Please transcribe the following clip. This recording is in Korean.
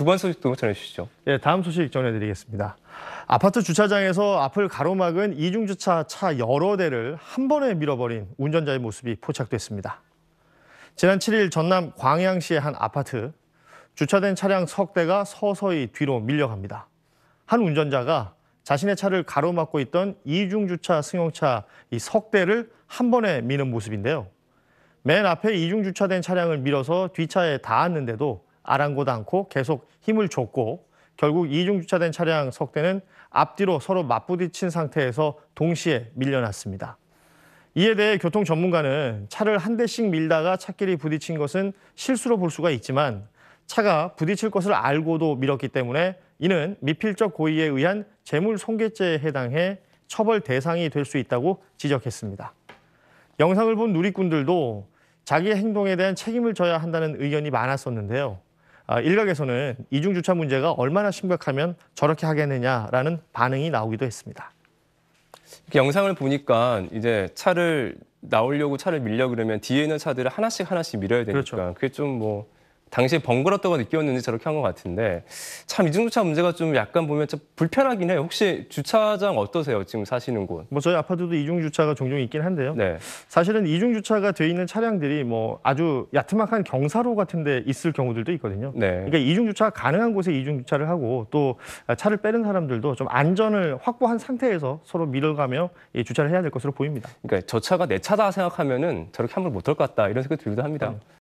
두 번 소식도 전해주시죠. 예, 다음 소식 전해드리겠습니다. 아파트 주차장에서 앞을 가로막은 이중주차 차 여러 대를 한 번에 밀어버린 운전자의 모습이 포착됐습니다. 지난 7일 전남 광양시의 한 아파트 주차된 차량 석 대가 서서히 뒤로 밀려갑니다. 한 운전자가 자신의 차를 가로막고 있던 이중주차 승용차 이 석 대를 한 번에 미는 모습인데요. 맨 앞에 이중주차된 차량을 밀어서 뒷차에 닿았는데도 아랑곳 않고 계속 힘을 줬고 결국 이중 주차된 차량 석대는 앞뒤로 서로 맞부딪힌 상태에서 동시에 밀려났습니다. 이에 대해 교통 전문가는 차를 한 대씩 밀다가 차끼리 부딪힌 것은 실수로 볼 수가 있지만 차가 부딪힐 것을 알고도 밀었기 때문에 이는 미필적 고의에 의한 재물 손괴죄에 해당해 처벌 대상이 될 수 있다고 지적했습니다. 영상을 본 누리꾼들도 자기 의 행동에 대한 책임을 져야 한다는 의견이 많았었는데요. 아, 일각에서는 이중주차 문제가 얼마나 심각하면 저렇게 하겠느냐라는 반응이 나오기도 했습니다. 영상을 보니까 이제 차를 나오려고 차를 밀려 그러면 뒤에 있는 차들을 하나씩 하나씩 밀어야 되니까 그렇죠. 그게 좀뭐 당시에 번거롭다고 느꼈는지 저렇게 한 것 같은데 참 이중주차 문제가 좀 약간 보면 좀 불편하긴 해요. 혹시 주차장 어떠세요? 지금 사시는 곳? 뭐 저희 아파트도 이중주차가 종종 있긴 한데요. 네. 사실은 이중주차가 돼 있는 차량들이 뭐 아주 야트막한 경사로 같은 데 있을 경우들도 있거든요. 네. 그러니까 이중주차가 가능한 곳에 이중주차를 하고 또 차를 빼는 사람들도 좀 안전을 확보한 상태에서 서로 밀어가며 주차를 해야 될 것으로 보입니다. 그러니까 저 차가 내 차다 생각하면 은 저렇게 한을 못할 것 같다 이런 생각이 들기도 합니다. 네.